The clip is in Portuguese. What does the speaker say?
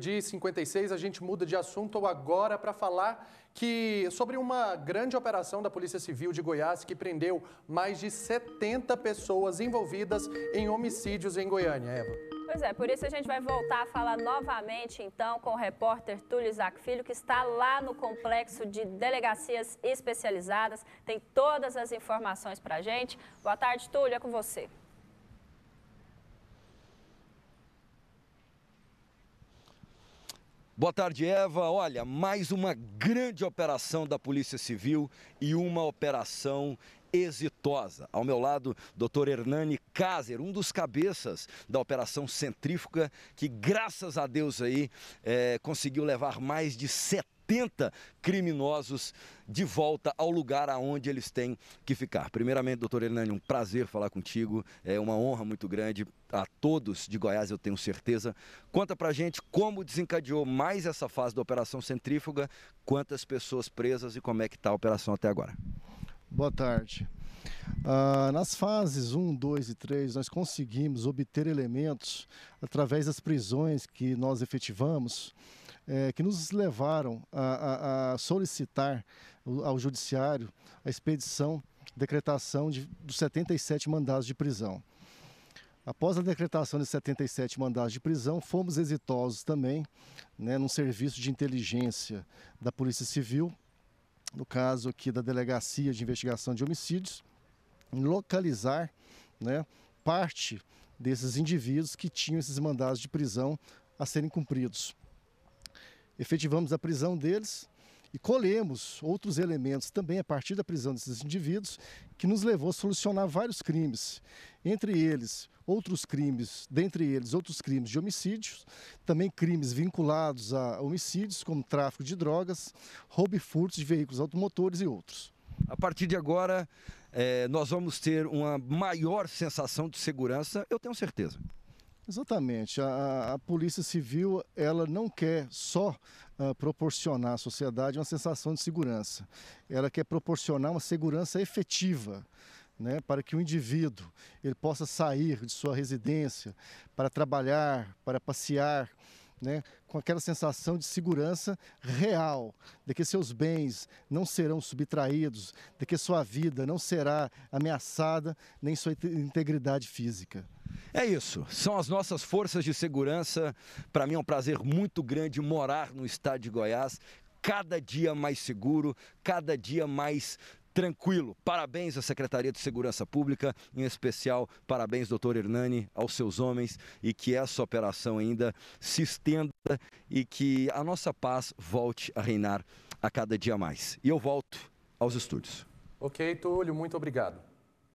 de 56, a gente muda de assunto agora para falar que sobre uma grande operação da Polícia Civil de Goiás que prendeu mais de 70 pessoas envolvidas em homicídios em Goiânia, Eva. Pois é, por isso a gente vai voltar a falar novamente então com o repórter Túlio Isaac Filho, que está lá no complexo de delegacias especializadas, tem todas as informações para a gente. Boa tarde, Túlio, é com você. Boa tarde, Eva. Olha, mais uma grande operação da Polícia Civil e uma operação exitosa. Ao meu lado, Dr. Hernani Cázer, um dos cabeças da operação centrífuga, que graças a Deus aí é, conseguiu levar mais de 70 criminosos de volta ao lugar aonde eles têm que ficar. Primeiramente, doutor Hernani, um prazer falar contigo, é uma honra muito grande a todos de Goiás, eu tenho certeza. Conta pra gente como desencadeou mais essa fase da Operação Centrífuga, quantas pessoas presas e como é que tá a operação até agora. Boa tarde. Ah, nas fases 1, 2 e 3, nós conseguimos obter elementos através das prisões que nós efetivamos, eh, que nos levaram a, a, a, solicitar ao Judiciário a expedição, decretação de, dos 77 mandados de prisão. Após a decretação de 77 mandados de prisão, fomos exitosos também né, num serviço de inteligência da Polícia Civil no caso aqui da Delegacia de Investigação de Homicídios, em localizar né, parte desses indivíduos que tinham esses mandados de prisão a serem cumpridos. Efetivamos a prisão deles e colhemos outros elementos também a partir da prisão desses indivíduos que nos levou a solucionar vários crimes entre eles outros crimes, dentre eles outros crimes de homicídios, também crimes vinculados a homicídios, como tráfico de drogas, roubo e furto de veículos automotores e outros. A partir de agora, é, nós vamos ter uma maior sensação de segurança, eu tenho certeza. Exatamente. A, a, Polícia Civil ela não quer só uh, proporcionar à sociedade uma sensação de segurança. Ela quer proporcionar uma segurança efetiva né, para que o indivíduo ele possa sair de sua residência para trabalhar, para passear, né, com aquela sensação de segurança real, de que seus bens não serão subtraídos, de que sua vida não será ameaçada, nem sua integridade física. É isso, são as nossas forças de segurança. Para mim é um prazer muito grande morar no estado de Goiás, cada dia mais seguro, cada dia mais tranquilo. Parabéns à Secretaria de Segurança Pública, em especial parabéns, doutor Hernani, aos seus homens e que essa operação ainda se estenda e que a nossa paz volte a reinar a cada dia mais. E eu volto aos estúdios. Ok, Túlio, muito obrigado.